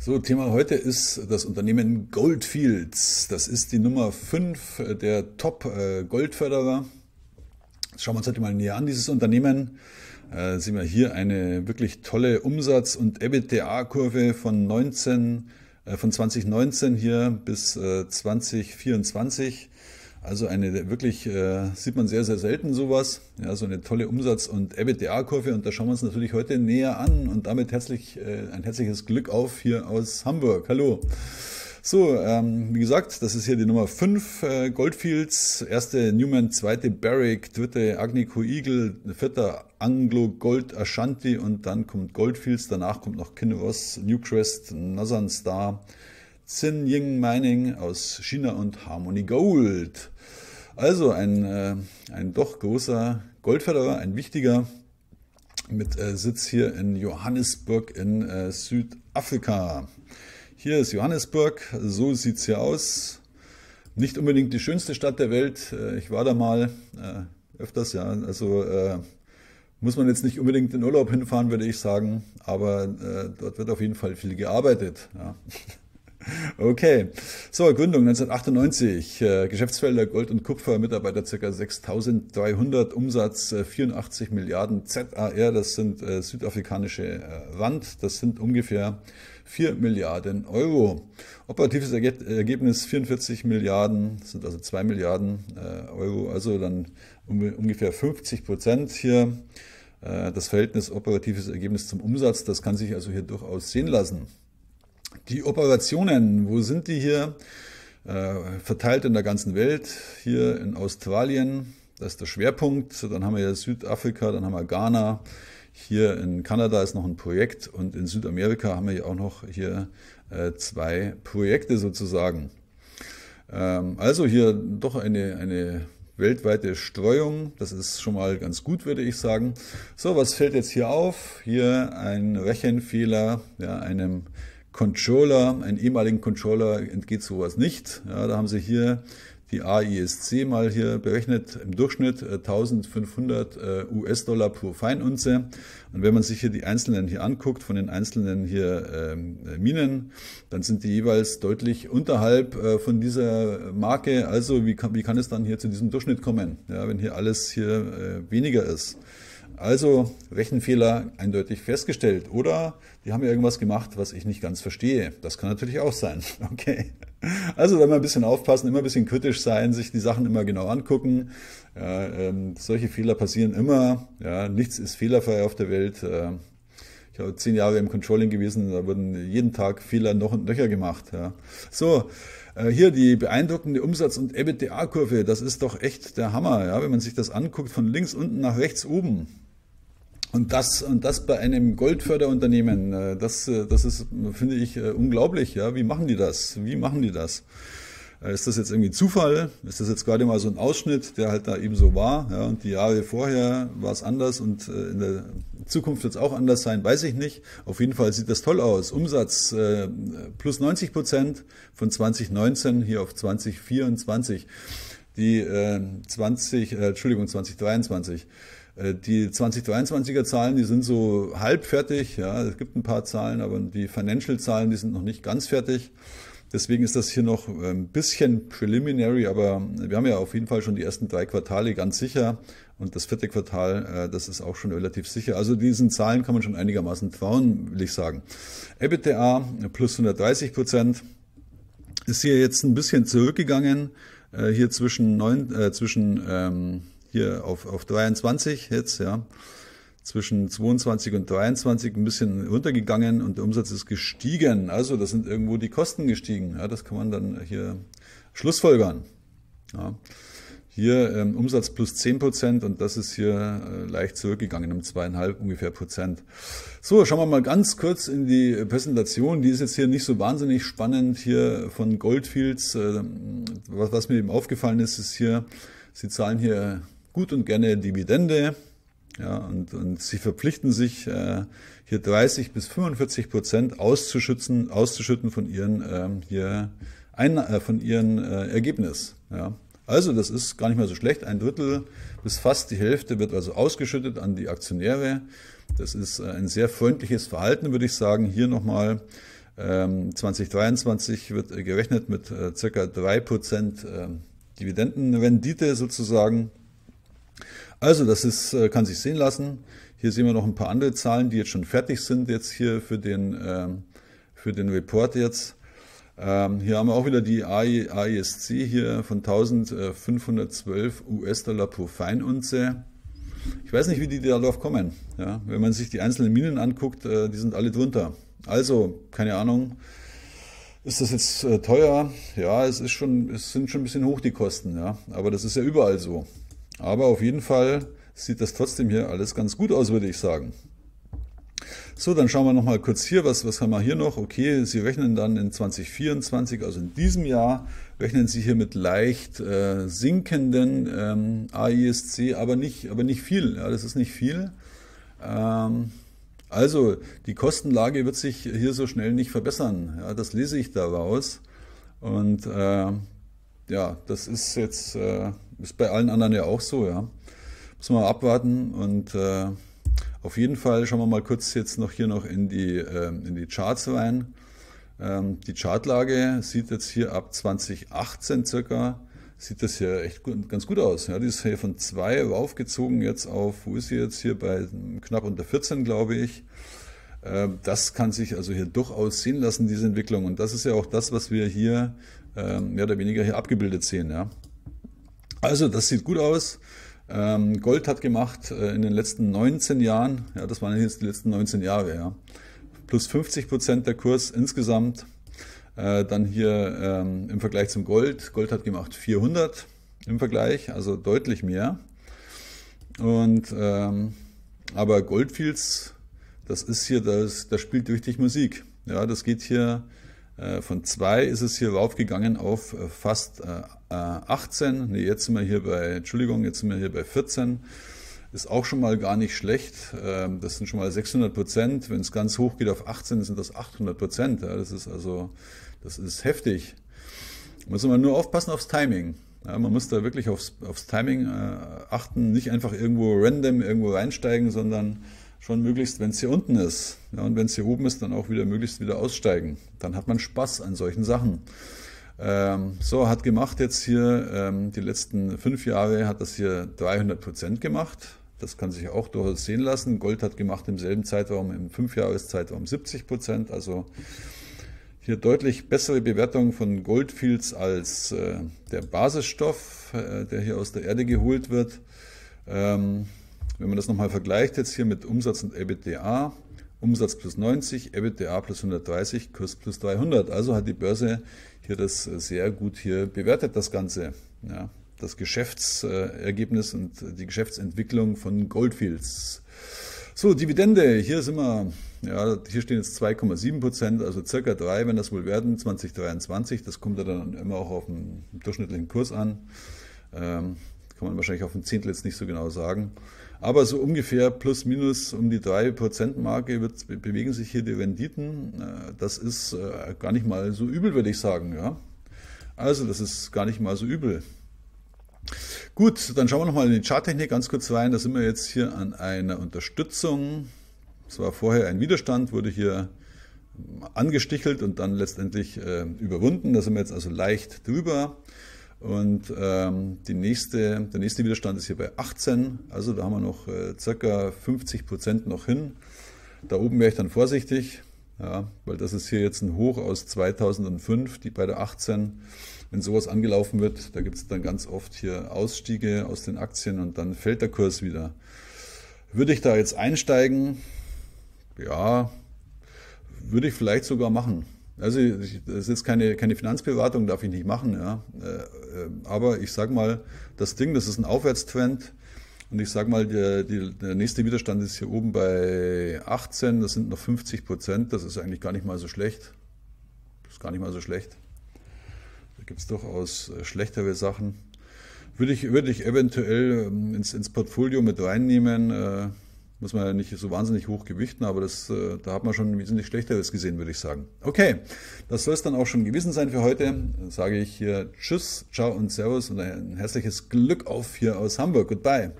So, Thema heute ist das Unternehmen Goldfields. Das ist die Nummer 5 äh, der Top-Goldförderer. Äh, schauen wir uns heute mal näher an, dieses Unternehmen. Äh, sehen wir hier eine wirklich tolle Umsatz- und EBITDA-Kurve von 19, äh, von 2019 hier bis äh, 2024. Also eine wirklich, äh, sieht man sehr, sehr selten sowas. Ja, so eine tolle Umsatz- und EBITDA-Kurve. Und da schauen wir uns natürlich heute näher an. Und damit herzlich, äh, ein herzliches Glück auf hier aus Hamburg. Hallo. So, ähm, wie gesagt, das ist hier die Nummer 5, äh, Goldfields, erste Newman, zweite Barrick, dritte Agnico Eagle, vierter Anglo Gold Ashanti und dann kommt Goldfields, danach kommt noch Kinross, Newcrest, Northern Star, Xin Ying Mining aus China und Harmony Gold. Also ein, äh, ein doch großer Goldförderer, ein wichtiger mit äh, Sitz hier in Johannesburg in äh, Südafrika. Hier ist Johannesburg, so sieht's hier aus. Nicht unbedingt die schönste Stadt der Welt. Äh, ich war da mal äh, öfters, ja. Also äh, muss man jetzt nicht unbedingt in Urlaub hinfahren, würde ich sagen. Aber dort wird auf jeden Fall viel gearbeitet. Ja. Okay, so Gründung 1998, äh, Geschäftsfelder Gold und Kupfer, Mitarbeiter ca. 6.300, Umsatz 84 äh, Milliarden ZAR, das sind äh, südafrikanische äh, Rand, das sind ungefähr 4 Milliarden Euro. Operatives Ergebnis 44 Milliarden, sind also 2 Milliarden äh, Euro, also dann um, ungefähr 50 Prozent hier. Äh, das Verhältnis operatives Ergebnis zum Umsatz, das kann sich also hier durchaus sehen lassen. Die Operationen, wo sind die hier? Äh, verteilt in der ganzen Welt, hier in Australien, das ist der Schwerpunkt. Dann haben wir ja Südafrika, dann haben wir Ghana. Hier in Kanada ist noch ein Projekt und in Südamerika haben wir auch noch hier äh, zwei Projekte sozusagen. Ähm, also hier doch eine, eine weltweite Streuung. Das ist schon mal ganz gut, würde ich sagen. So, was fällt jetzt hier auf? Hier ein Rechenfehler, ja, einem Controller, einen ehemaligen Controller entgeht sowas nicht. Ja, da haben sie hier die AISC mal hier berechnet, im Durchschnitt 1500 äh, äh, US-Dollar pro Feinunze. Und wenn man sich hier die einzelnen hier anguckt, von den einzelnen hier ähm, äh, Minen, dann sind die jeweils deutlich unterhalb von dieser Marke. Also wie kann, wie kann es dann hier zu diesem Durchschnitt kommen, ja, wenn hier alles hier weniger ist? Also Rechenfehler eindeutig festgestellt. Oder die haben irgendwas gemacht, was ich nicht ganz verstehe. Das kann natürlich auch sein. Okay. Also da mal ein bisschen aufpassen, immer ein bisschen kritisch sein, sich die Sachen immer genau angucken. Ja, ähm, solche Fehler passieren immer. Ja, nichts ist fehlerfrei auf der Welt. Äh, ich habe zehn Jahre im Controlling gewesen, da wurden jeden Tag Fehler noch und nöcher gemacht. Ja. So, äh, hier die beeindruckende Umsatz- und EBITDA-Kurve, das ist doch echt der Hammer, ja, wenn man sich das anguckt von links unten nach rechts oben. Und das, und das bei einem Goldförderunternehmen, äh, das, äh, das ist, finde ich, äh, unglaublich. Ja? Wie machen die das? Wie machen die das? Ist das jetzt irgendwie Zufall? Ist das jetzt gerade mal so ein Ausschnitt, der halt da eben so war? Ja? Und die Jahre vorher war es anders und in der Zukunft wird es auch anders sein, weiß ich nicht. Auf jeden Fall sieht das toll aus. Umsatz äh, plus 90 Prozent von 2019 hier auf 2024. Die äh, 20, äh, Entschuldigung, 2023 äh, die 2023er Zahlen, die sind so halb fertig. Ja, es gibt ein paar Zahlen, aber die Financial Zahlen, die sind noch nicht ganz fertig. Deswegen ist das hier noch ein ähm, bisschen preliminary, aber wir haben ja auf jeden Fall schon die ersten drei Quartale ganz sicher und das vierte Quartal, äh, das ist auch schon relativ sicher. Also diesen Zahlen kann man schon einigermaßen trauen, will ich sagen. EBITDA plus 130 Prozent ist hier jetzt ein bisschen zurückgegangen, äh, hier zwischen, neun, äh, zwischen ähm, hier auf, auf 23 jetzt, ja. Zwischen 22 und 23 ein bisschen runtergegangen und der Umsatz ist gestiegen. Also da sind irgendwo die Kosten gestiegen. Ja, das kann man dann hier schlussfolgern. Ja. Hier ähm, Umsatz plus 10 Prozent und das ist hier äh, leicht zurückgegangen um zweieinhalb ungefähr Prozent. So, schauen wir mal ganz kurz in die Präsentation. Die ist jetzt hier nicht so wahnsinnig spannend hier von Goldfields. Äh, was, was, mir eben aufgefallen ist, ist hier, sie zahlen hier gut und gerne Dividende. Ja, und, und sie verpflichten sich, äh, hier 30 bis 45 Prozent auszuschützen, auszuschütten von ihren, ähm, hier ein, äh, von ihren äh, Ergebnis. Ja. Also das ist gar nicht mal so schlecht. Ein Drittel bis fast die Hälfte wird also ausgeschüttet an die Aktionäre. Das ist äh, ein sehr freundliches Verhalten, würde ich sagen. Hier nochmal 2023 ähm, wird gerechnet mit äh, circa 3% Prozent ähm, Dividendenrendite sozusagen. Also, das ist, äh, kann sich sehen lassen. Hier sehen wir noch ein paar andere Zahlen, die jetzt schon fertig sind, jetzt hier für den, ähm, für den Report jetzt. Ähm, hier haben wir auch wieder die AISC hier von 1512 US-Dollar pro Feinunze. Ich weiß nicht, wie die darauf kommen. Ja, wenn man sich die einzelnen Minen anguckt, äh, die sind alle drunter. Also, keine Ahnung. Ist das jetzt äh, teuer? Ja, es ist schon, es sind schon ein bisschen hoch die Kosten, ja. Aber das ist ja überall so. Aber auf jeden Fall sieht das trotzdem hier alles ganz gut aus, würde ich sagen. So, dann schauen wir nochmal kurz hier, was, was haben wir hier noch? Okay, Sie rechnen dann in 2024, also in diesem Jahr, rechnen Sie hier mit leicht äh, sinkenden ähm, AISC, aber nicht, aber nicht viel, ja, das ist nicht viel. Ähm, also, die Kostenlage wird sich hier so schnell nicht verbessern, ja, das lese ich daraus. Und äh, ja, das ist jetzt... Äh, ist bei allen anderen ja auch so, ja. Muss man abwarten und äh, auf jeden Fall schauen wir mal kurz jetzt noch hier noch in die, äh, in die Charts rein. Ähm, die Chartlage sieht jetzt hier ab 2018 circa, sieht das hier echt gut, ganz gut aus. Ja, die ist hier von 2 raufgezogen jetzt auf, wo ist sie jetzt hier bei knapp unter 14, glaube ich. Ähm, das kann sich also hier durchaus sehen lassen, diese Entwicklung. Und das ist ja auch das, was wir hier ähm, mehr oder weniger hier abgebildet sehen. Ja. Also, das sieht gut aus. Ähm, Gold hat gemacht äh, in den letzten 19 Jahren. Ja, das waren jetzt die letzten 19 Jahre, ja. Plus 50 Prozent der Kurs insgesamt. Äh, dann hier ähm, im Vergleich zum Gold. Gold hat gemacht 400 im Vergleich, also deutlich mehr. Und, ähm, aber Goldfields, das ist hier, das, das spielt richtig Musik. Ja, das geht hier äh, von 2 ist es hier raufgegangen auf äh, fast 18. Äh, nee, jetzt sind wir hier bei, Entschuldigung, jetzt sind wir hier bei 14. Ist auch schon mal gar nicht schlecht. Ähm, das sind schon mal 600 Prozent. Wenn es ganz hoch geht auf 18, sind das 800 Prozent. Das ist also, das ist heftig. Muss man nur aufpassen aufs Timing. Ja, man muss da wirklich aufs, aufs Timing äh, achten, nicht einfach irgendwo random irgendwo reinsteigen, sondern schon möglichst, wenn es hier unten ist. Ja, und wenn es hier oben ist, dann auch wieder möglichst wieder aussteigen. Dann hat man Spaß an solchen Sachen. Ähm, so, hat gemacht jetzt hier, ähm, die letzten fünf Jahre hat das hier 300 Prozent gemacht. Das kann sich auch durchaus sehen lassen. Gold hat gemacht im selben Zeitraum, im Fünfjahreszeitraum 70 Prozent. Also hier deutlich bessere Bewertung von Goldfields als äh, der Basisstoff, äh, der hier aus der Erde geholt wird. Ähm, wenn man das nochmal vergleicht jetzt hier mit Umsatz und EBITDA, Umsatz plus 90, EBITDA plus 130, Kurs plus 300. Also hat die Börse hier das sehr gut hier bewertet, das Ganze. Ja, das Geschäftsergebnis und die Geschäftsentwicklung von Goldfields. So, Dividende, hier sind wir, ja, hier stehen jetzt 2,7 Prozent, also circa 3, wenn das wohl werden, 2023. Das kommt ja dann immer auch auf den durchschnittlichen Kurs an. Ähm, kann man wahrscheinlich auf ein Zehntel jetzt nicht so genau sagen. Aber so ungefähr plus minus um die 3%-Marke bewegen sich hier die Renditen. Äh, das ist äh, gar nicht mal so übel, würde ich sagen. Ja? Also das ist gar nicht mal so übel. Gut, dann schauen wir nochmal in die Charttechnik ganz kurz rein. Da sind wir jetzt hier an einer Unterstützung. Es war vorher ein Widerstand, wurde hier ähm, angestichelt und dann letztendlich äh, überwunden. Da sind wir jetzt also leicht drüber. Und ähm, die nächste, der nächste Widerstand ist hier bei 18, also da haben wir noch äh, circa 50 Prozent noch hin. Da oben wäre ich dann vorsichtig, ja, weil das ist hier jetzt ein Hoch aus 2005, die bei der 18. Wenn sowas angelaufen wird, da gibt es dann ganz oft hier Ausstiege aus den Aktien und dann fällt der Kurs wieder. Würde ich da jetzt einsteigen? Ja, würde ich vielleicht sogar machen. Also das ist jetzt keine, keine Finanzberatung, darf ich nicht machen, ja. Äh, äh, aber ich sage mal, das Ding, das ist ein Aufwärtstrend. Und ich sage mal, der, der nächste Widerstand ist hier oben bei 18, das sind noch 50 Prozent, das ist eigentlich gar nicht mal so schlecht. Das ist gar nicht mal so schlecht. Da gibt es durchaus äh, schlechtere Sachen. Würde ich, würde ich eventuell ähm, ins, ins Portfolio mit reinnehmen. Äh, muss man ja nicht so wahnsinnig hoch gewichten, aber das, äh, da hat man schon wesentlich Schlechteres gesehen, würde ich sagen. Okay, das soll es dann auch schon gewesen sein für heute. Dann sage ich hier Tschüss, Ciao und Servus und ein herzliches Glück auf hier aus Hamburg. Goodbye.